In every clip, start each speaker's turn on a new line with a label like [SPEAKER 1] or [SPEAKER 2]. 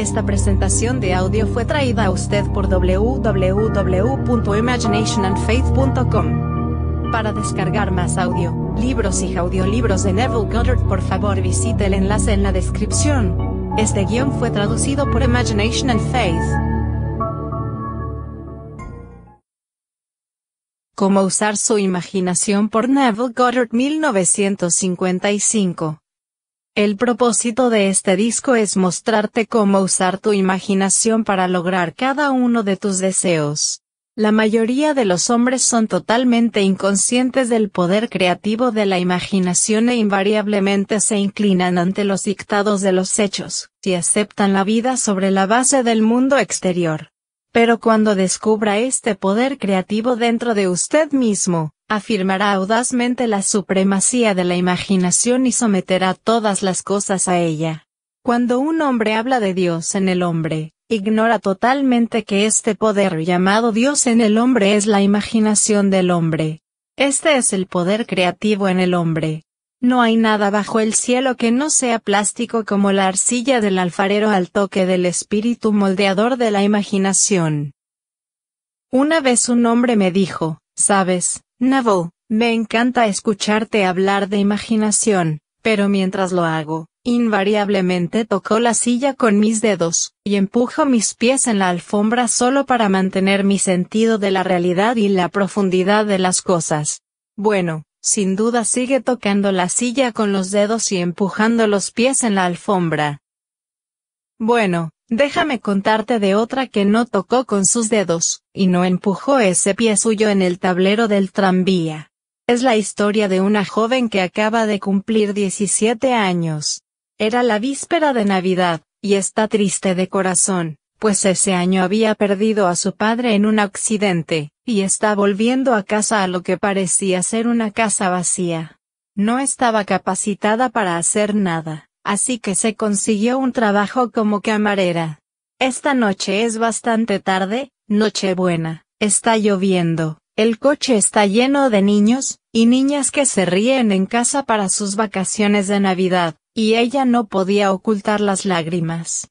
[SPEAKER 1] Esta presentación de audio fue traída a usted por www.imaginationandfaith.com. Para descargar más audio, libros y audiolibros de Neville Goddard, por favor visite el enlace en la descripción. Este guión fue traducido por Imagination and Faith. Cómo usar su imaginación por Neville Goddard 1955. El propósito de este disco es mostrarte cómo usar tu imaginación para lograr cada uno de tus deseos. La mayoría de los hombres son totalmente inconscientes del poder creativo de la imaginación e invariablemente se inclinan ante los dictados de los hechos, y aceptan la vida sobre la base del mundo exterior. Pero cuando descubra este poder creativo dentro de usted mismo, afirmará audazmente la supremacía de la imaginación y someterá todas las cosas a ella. Cuando un hombre habla de Dios en el hombre, ignora totalmente que este poder llamado Dios en el hombre es la imaginación del hombre. Este es el poder creativo en el hombre, no hay nada bajo el cielo que no sea plástico como la arcilla del alfarero al toque del espíritu moldeador de la imaginación. Una vez un hombre me dijo, sabes, Navo, me encanta escucharte hablar de imaginación, pero mientras lo hago, invariablemente toco la silla con mis dedos, y empujo mis pies en la alfombra solo para mantener mi sentido de la realidad y la profundidad de las cosas. Bueno, sin duda sigue tocando la silla con los dedos y empujando los pies en la alfombra. Bueno, déjame contarte de otra que no tocó con sus dedos, y no empujó ese pie suyo en el tablero del tranvía. Es la historia de una joven que acaba de cumplir 17 años. Era la víspera de Navidad, y está triste de corazón, pues ese año había perdido a su padre en un accidente y está volviendo a casa a lo que parecía ser una casa vacía. No estaba capacitada para hacer nada, así que se consiguió un trabajo como camarera. Esta noche es bastante tarde, noche buena, está lloviendo, el coche está lleno de niños, y niñas que se ríen en casa para sus vacaciones de Navidad, y ella no podía ocultar las lágrimas.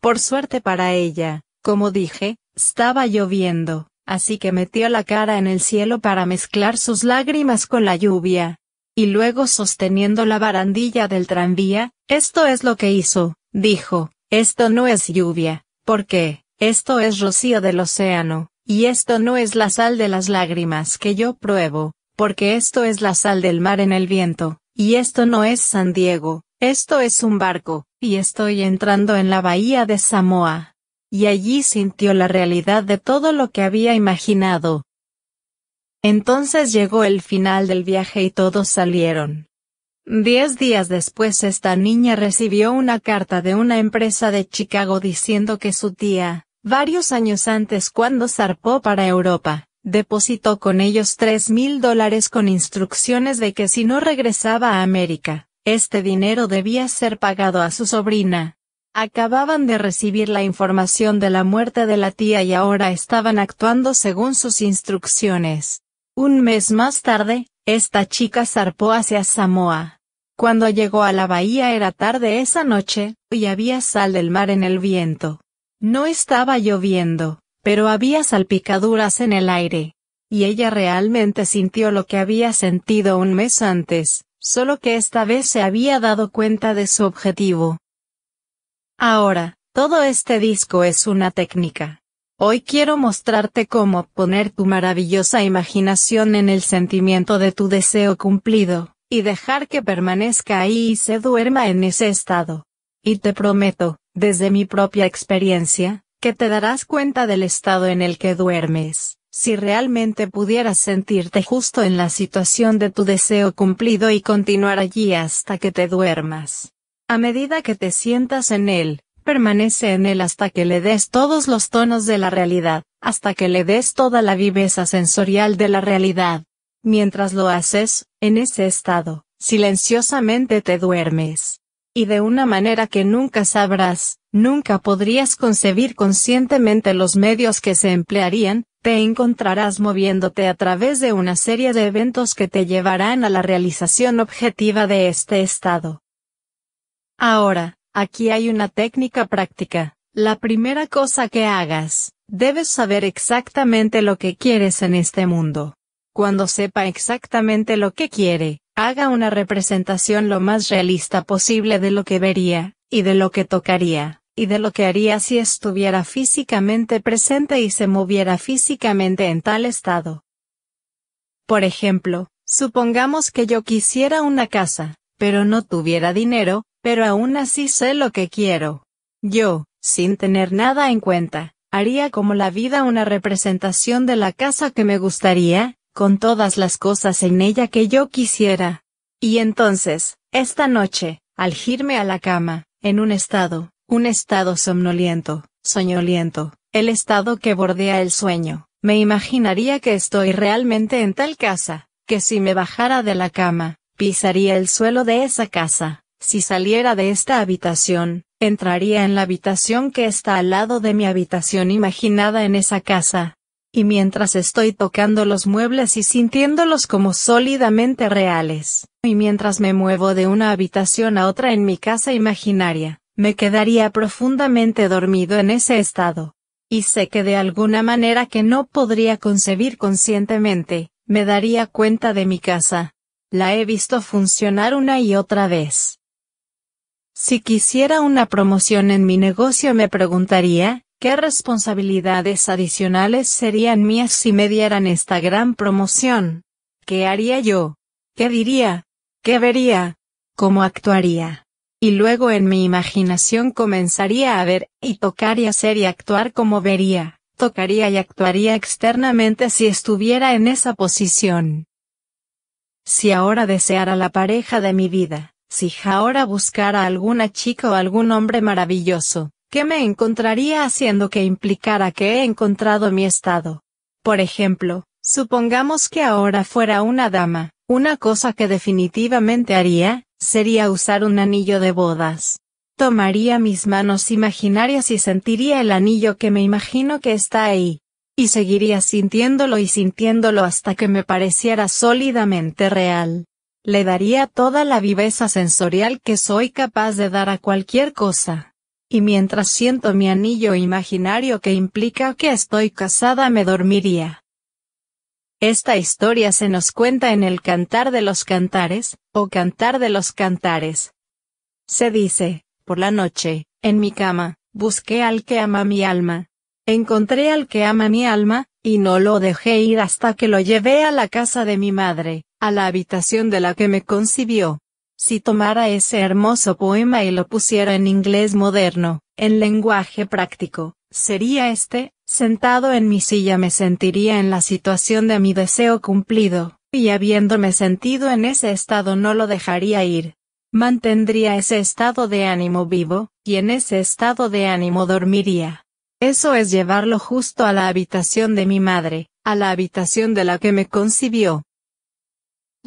[SPEAKER 1] Por suerte para ella, como dije, estaba lloviendo, Así que metió la cara en el cielo para mezclar sus lágrimas con la lluvia. Y luego sosteniendo la barandilla del tranvía, esto es lo que hizo, dijo, esto no es lluvia, porque, esto es rocío del océano, y esto no es la sal de las lágrimas que yo pruebo, porque esto es la sal del mar en el viento, y esto no es San Diego, esto es un barco, y estoy entrando en la bahía de Samoa y allí sintió la realidad de todo lo que había imaginado. Entonces llegó el final del viaje y todos salieron. Diez días después esta niña recibió una carta de una empresa de Chicago diciendo que su tía, varios años antes cuando zarpó para Europa, depositó con ellos tres mil dólares con instrucciones de que si no regresaba a América, este dinero debía ser pagado a su sobrina, Acababan de recibir la información de la muerte de la tía y ahora estaban actuando según sus instrucciones. Un mes más tarde, esta chica zarpó hacia Samoa. Cuando llegó a la bahía era tarde esa noche, y había sal del mar en el viento. No estaba lloviendo, pero había salpicaduras en el aire. Y ella realmente sintió lo que había sentido un mes antes, solo que esta vez se había dado cuenta de su objetivo. Ahora, todo este disco es una técnica. Hoy quiero mostrarte cómo poner tu maravillosa imaginación en el sentimiento de tu deseo cumplido, y dejar que permanezca ahí y se duerma en ese estado. Y te prometo, desde mi propia experiencia, que te darás cuenta del estado en el que duermes, si realmente pudieras sentirte justo en la situación de tu deseo cumplido y continuar allí hasta que te duermas. A medida que te sientas en él, permanece en él hasta que le des todos los tonos de la realidad, hasta que le des toda la viveza sensorial de la realidad. Mientras lo haces, en ese estado, silenciosamente te duermes. Y de una manera que nunca sabrás, nunca podrías concebir conscientemente los medios que se emplearían, te encontrarás moviéndote a través de una serie de eventos que te llevarán a la realización objetiva de este estado. Ahora, aquí hay una técnica práctica. La primera cosa que hagas, debes saber exactamente lo que quieres en este mundo. Cuando sepa exactamente lo que quiere, haga una representación lo más realista posible de lo que vería, y de lo que tocaría, y de lo que haría si estuviera físicamente presente y se moviera físicamente en tal estado. Por ejemplo, supongamos que yo quisiera una casa, pero no tuviera dinero, pero aún así sé lo que quiero. Yo, sin tener nada en cuenta, haría como la vida una representación de la casa que me gustaría, con todas las cosas en ella que yo quisiera. Y entonces, esta noche, al girme a la cama, en un estado, un estado somnoliento, soñoliento, el estado que bordea el sueño, me imaginaría que estoy realmente en tal casa, que si me bajara de la cama, pisaría el suelo de esa casa, si saliera de esta habitación, entraría en la habitación que está al lado de mi habitación imaginada en esa casa. Y mientras estoy tocando los muebles y sintiéndolos como sólidamente reales, y mientras me muevo de una habitación a otra en mi casa imaginaria, me quedaría profundamente dormido en ese estado. Y sé que de alguna manera que no podría concebir conscientemente, me daría cuenta de mi casa. La he visto funcionar una y otra vez. Si quisiera una promoción en mi negocio me preguntaría, ¿qué responsabilidades adicionales serían mías si me dieran esta gran promoción? ¿Qué haría yo? ¿Qué diría? ¿Qué vería? ¿Cómo actuaría? Y luego en mi imaginación comenzaría a ver, y tocar y hacer y actuar como vería, tocaría y actuaría externamente si estuviera en esa posición. Si ahora deseara la pareja de mi vida, si ahora buscara a alguna chica o algún hombre maravilloso, que me encontraría haciendo que implicara que he encontrado mi estado. Por ejemplo, supongamos que ahora fuera una dama, una cosa que definitivamente haría, sería usar un anillo de bodas. Tomaría mis manos imaginarias y sentiría el anillo que me imagino que está ahí. Y seguiría sintiéndolo y sintiéndolo hasta que me pareciera sólidamente real le daría toda la viveza sensorial que soy capaz de dar a cualquier cosa. Y mientras siento mi anillo imaginario que implica que estoy casada me dormiría. Esta historia se nos cuenta en el Cantar de los Cantares, o Cantar de los Cantares. Se dice, por la noche, en mi cama, busqué al que ama mi alma. Encontré al que ama mi alma, y no lo dejé ir hasta que lo llevé a la casa de mi madre, a la habitación de la que me concibió. Si tomara ese hermoso poema y lo pusiera en inglés moderno, en lenguaje práctico, sería este, sentado en mi silla me sentiría en la situación de mi deseo cumplido, y habiéndome sentido en ese estado no lo dejaría ir. Mantendría ese estado de ánimo vivo, y en ese estado de ánimo dormiría. Eso es llevarlo justo a la habitación de mi madre, a la habitación de la que me concibió.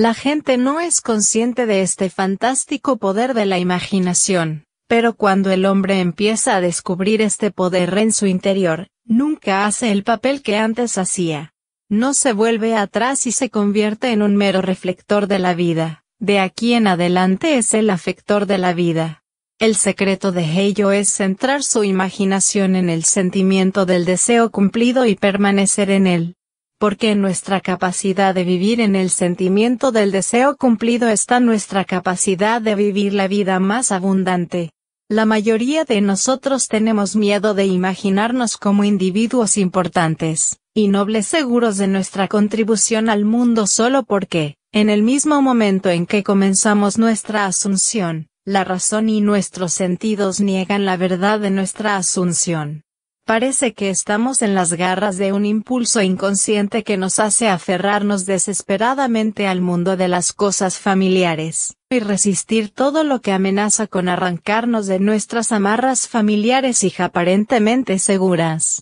[SPEAKER 1] La gente no es consciente de este fantástico poder de la imaginación, pero cuando el hombre empieza a descubrir este poder en su interior, nunca hace el papel que antes hacía. No se vuelve atrás y se convierte en un mero reflector de la vida, de aquí en adelante es el afector de la vida. El secreto de ello es centrar su imaginación en el sentimiento del deseo cumplido y permanecer en él porque en nuestra capacidad de vivir en el sentimiento del deseo cumplido está nuestra capacidad de vivir la vida más abundante. La mayoría de nosotros tenemos miedo de imaginarnos como individuos importantes, y nobles seguros de nuestra contribución al mundo solo porque, en el mismo momento en que comenzamos nuestra asunción, la razón y nuestros sentidos niegan la verdad de nuestra asunción. Parece que estamos en las garras de un impulso inconsciente que nos hace aferrarnos desesperadamente al mundo de las cosas familiares, y resistir todo lo que amenaza con arrancarnos de nuestras amarras familiares y aparentemente seguras.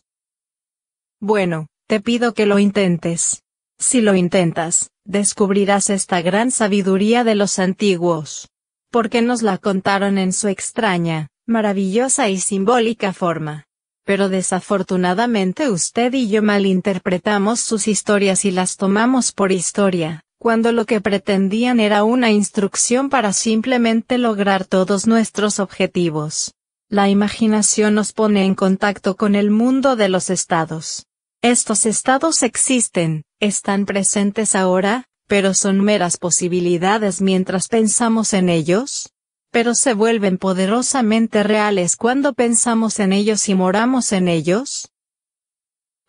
[SPEAKER 1] Bueno, te pido que lo intentes. Si lo intentas, descubrirás esta gran sabiduría de los antiguos. Porque nos la contaron en su extraña, maravillosa y simbólica forma pero desafortunadamente usted y yo malinterpretamos sus historias y las tomamos por historia, cuando lo que pretendían era una instrucción para simplemente lograr todos nuestros objetivos. La imaginación nos pone en contacto con el mundo de los estados. Estos estados existen, están presentes ahora, pero son meras posibilidades mientras pensamos en ellos, pero se vuelven poderosamente reales cuando pensamos en ellos y moramos en ellos?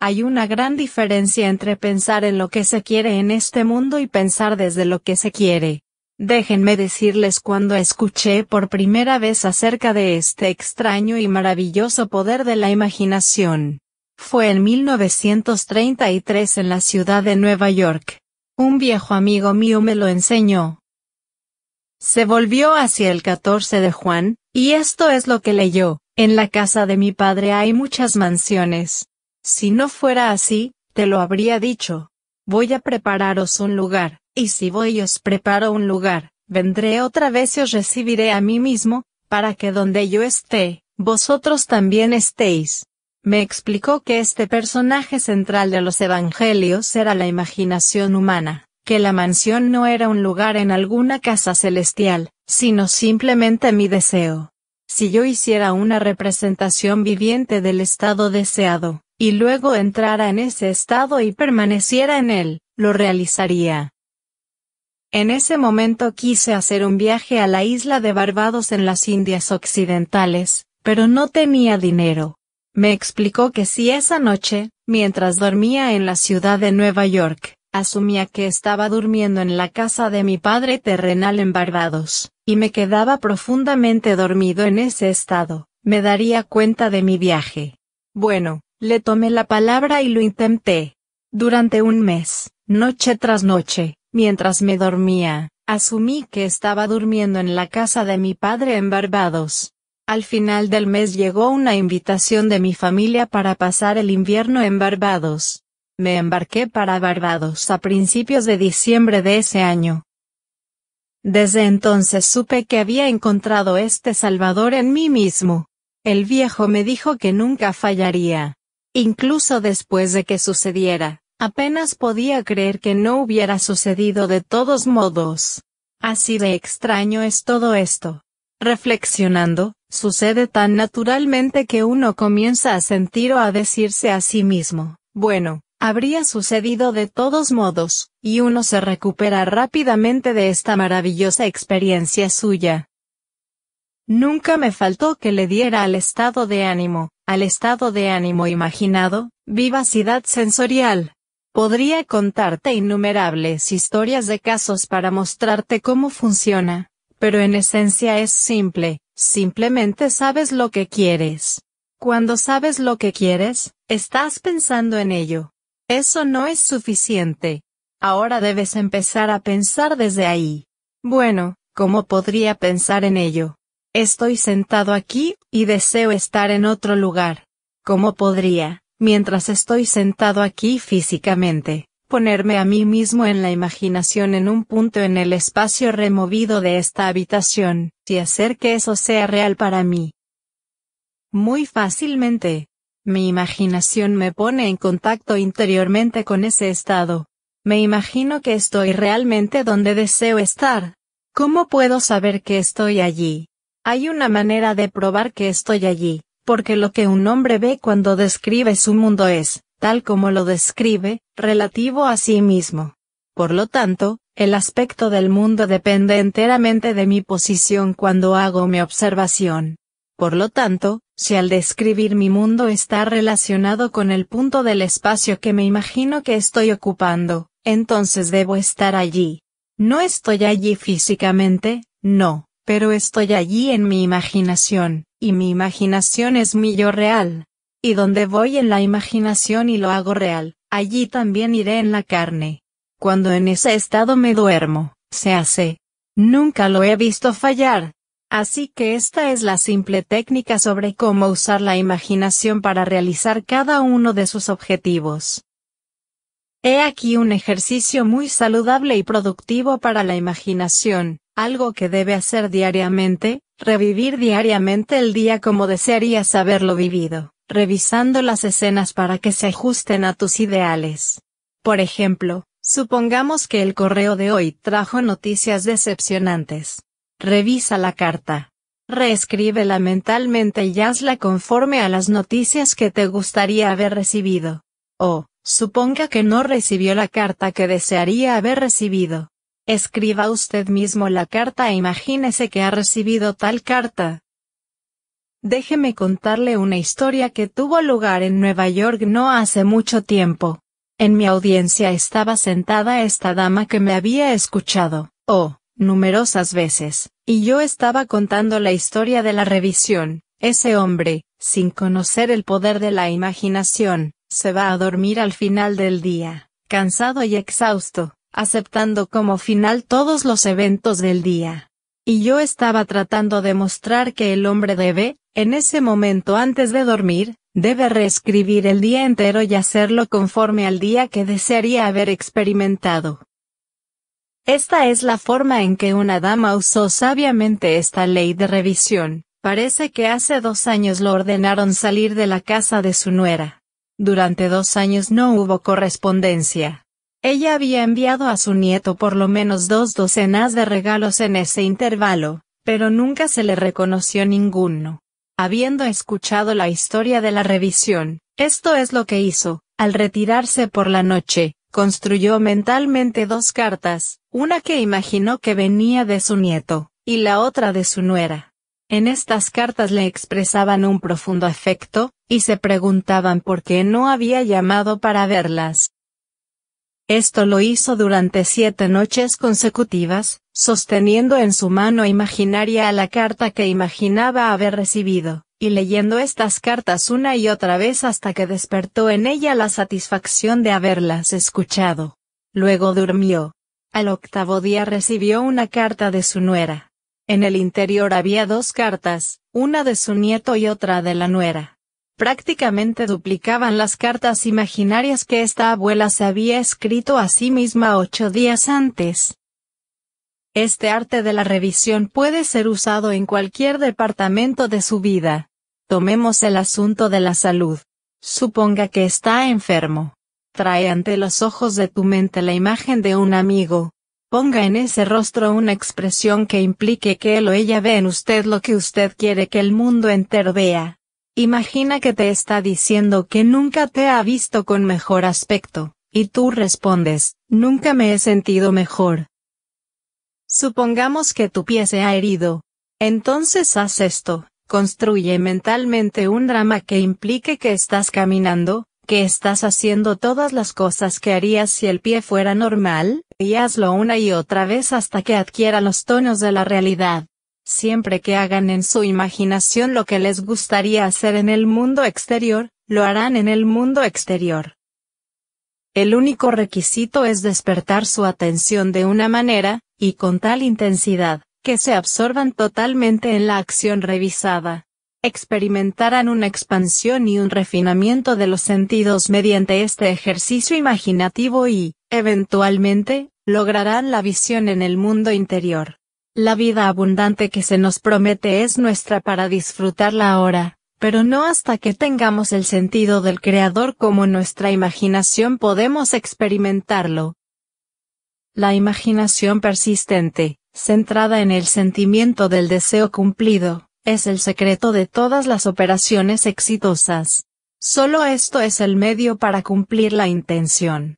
[SPEAKER 1] Hay una gran diferencia entre pensar en lo que se quiere en este mundo y pensar desde lo que se quiere. Déjenme decirles cuando escuché por primera vez acerca de este extraño y maravilloso poder de la imaginación. Fue en 1933 en la ciudad de Nueva York. Un viejo amigo mío me lo enseñó, se volvió hacia el 14 de Juan, y esto es lo que leyó, en la casa de mi padre hay muchas mansiones. Si no fuera así, te lo habría dicho. Voy a prepararos un lugar, y si voy y os preparo un lugar, vendré otra vez y os recibiré a mí mismo, para que donde yo esté, vosotros también estéis. Me explicó que este personaje central de los evangelios era la imaginación humana que la mansión no era un lugar en alguna casa celestial, sino simplemente mi deseo. Si yo hiciera una representación viviente del estado deseado, y luego entrara en ese estado y permaneciera en él, lo realizaría. En ese momento quise hacer un viaje a la isla de Barbados en las Indias Occidentales, pero no tenía dinero. Me explicó que si esa noche, mientras dormía en la ciudad de Nueva York, asumía que estaba durmiendo en la casa de mi padre terrenal en Barbados, y me quedaba profundamente dormido en ese estado, me daría cuenta de mi viaje. Bueno, le tomé la palabra y lo intenté. Durante un mes, noche tras noche, mientras me dormía, asumí que estaba durmiendo en la casa de mi padre en Barbados. Al final del mes llegó una invitación de mi familia para pasar el invierno en Barbados me embarqué para Barbados a principios de diciembre de ese año. Desde entonces supe que había encontrado este Salvador en mí mismo. El viejo me dijo que nunca fallaría. Incluso después de que sucediera, apenas podía creer que no hubiera sucedido de todos modos. Así de extraño es todo esto. Reflexionando, sucede tan naturalmente que uno comienza a sentir o a decirse a sí mismo, bueno, Habría sucedido de todos modos, y uno se recupera rápidamente de esta maravillosa experiencia suya. Nunca me faltó que le diera al estado de ánimo, al estado de ánimo imaginado, vivacidad sensorial. Podría contarte innumerables historias de casos para mostrarte cómo funciona, pero en esencia es simple, simplemente sabes lo que quieres. Cuando sabes lo que quieres, estás pensando en ello. Eso no es suficiente. Ahora debes empezar a pensar desde ahí. Bueno, ¿cómo podría pensar en ello? Estoy sentado aquí, y deseo estar en otro lugar. ¿Cómo podría, mientras estoy sentado aquí físicamente, ponerme a mí mismo en la imaginación en un punto en el espacio removido de esta habitación, y hacer que eso sea real para mí? Muy fácilmente. Mi imaginación me pone en contacto interiormente con ese estado. Me imagino que estoy realmente donde deseo estar. ¿Cómo puedo saber que estoy allí? Hay una manera de probar que estoy allí, porque lo que un hombre ve cuando describe su mundo es, tal como lo describe, relativo a sí mismo. Por lo tanto, el aspecto del mundo depende enteramente de mi posición cuando hago mi observación. Por lo tanto, si al describir mi mundo está relacionado con el punto del espacio que me imagino que estoy ocupando, entonces debo estar allí. No estoy allí físicamente, no, pero estoy allí en mi imaginación, y mi imaginación es mi yo real. Y donde voy en la imaginación y lo hago real, allí también iré en la carne. Cuando en ese estado me duermo, se hace. Nunca lo he visto fallar, Así que esta es la simple técnica sobre cómo usar la imaginación para realizar cada uno de sus objetivos. He aquí un ejercicio muy saludable y productivo para la imaginación, algo que debe hacer diariamente, revivir diariamente el día como desearías haberlo vivido, revisando las escenas para que se ajusten a tus ideales. Por ejemplo, supongamos que el correo de hoy trajo noticias decepcionantes. Revisa la carta. Reescríbela mentalmente y hazla conforme a las noticias que te gustaría haber recibido. O, suponga que no recibió la carta que desearía haber recibido. Escriba usted mismo la carta e imagínese que ha recibido tal carta. Déjeme contarle una historia que tuvo lugar en Nueva York no hace mucho tiempo. En mi audiencia estaba sentada esta dama que me había escuchado, oh, numerosas veces, y yo estaba contando la historia de la revisión. Ese hombre, sin conocer el poder de la imaginación, se va a dormir al final del día, cansado y exhausto, aceptando como final todos los eventos del día. Y yo estaba tratando de mostrar que el hombre debe, en ese momento antes de dormir, debe reescribir el día entero y hacerlo conforme al día que desearía haber experimentado. Esta es la forma en que una dama usó sabiamente esta ley de revisión. Parece que hace dos años lo ordenaron salir de la casa de su nuera. Durante dos años no hubo correspondencia. Ella había enviado a su nieto por lo menos dos docenas de regalos en ese intervalo, pero nunca se le reconoció ninguno. Habiendo escuchado la historia de la revisión, esto es lo que hizo, al retirarse por la noche, Construyó mentalmente dos cartas, una que imaginó que venía de su nieto, y la otra de su nuera. En estas cartas le expresaban un profundo afecto, y se preguntaban por qué no había llamado para verlas. Esto lo hizo durante siete noches consecutivas, sosteniendo en su mano imaginaria la carta que imaginaba haber recibido y leyendo estas cartas una y otra vez hasta que despertó en ella la satisfacción de haberlas escuchado. Luego durmió. Al octavo día recibió una carta de su nuera. En el interior había dos cartas, una de su nieto y otra de la nuera. Prácticamente duplicaban las cartas imaginarias que esta abuela se había escrito a sí misma ocho días antes. Este arte de la revisión puede ser usado en cualquier departamento de su vida. Tomemos el asunto de la salud. Suponga que está enfermo. Trae ante los ojos de tu mente la imagen de un amigo. Ponga en ese rostro una expresión que implique que él o ella ve en usted lo que usted quiere que el mundo entero vea. Imagina que te está diciendo que nunca te ha visto con mejor aspecto, y tú respondes, nunca me he sentido mejor. Supongamos que tu pie se ha herido. Entonces haz esto, Construye mentalmente un drama que implique que estás caminando, que estás haciendo todas las cosas que harías si el pie fuera normal, y hazlo una y otra vez hasta que adquiera los tonos de la realidad. Siempre que hagan en su imaginación lo que les gustaría hacer en el mundo exterior, lo harán en el mundo exterior. El único requisito es despertar su atención de una manera, y con tal intensidad, que se absorban totalmente en la acción revisada. Experimentarán una expansión y un refinamiento de los sentidos mediante este ejercicio imaginativo y, eventualmente, lograrán la visión en el mundo interior. La vida abundante que se nos promete es nuestra para disfrutarla ahora, pero no hasta que tengamos el sentido del Creador como nuestra imaginación podemos experimentarlo. La imaginación persistente centrada en el sentimiento del deseo cumplido, es el secreto de todas las operaciones exitosas. Solo esto es el medio para cumplir la intención.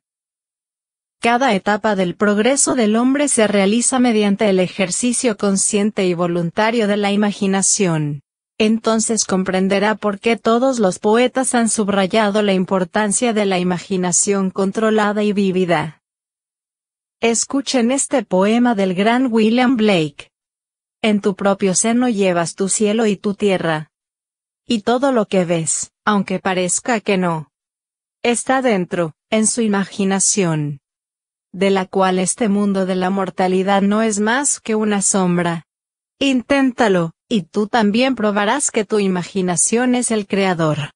[SPEAKER 1] Cada etapa del progreso del hombre se realiza mediante el ejercicio consciente y voluntario de la imaginación. Entonces comprenderá por qué todos los poetas han subrayado la importancia de la imaginación controlada y vívida. Escuchen este poema del gran William Blake. En tu propio seno llevas tu cielo y tu tierra. Y todo lo que ves, aunque parezca que no. Está dentro, en su imaginación. De la cual este mundo de la mortalidad no es más que una sombra. Inténtalo, y tú también probarás que tu imaginación es el creador.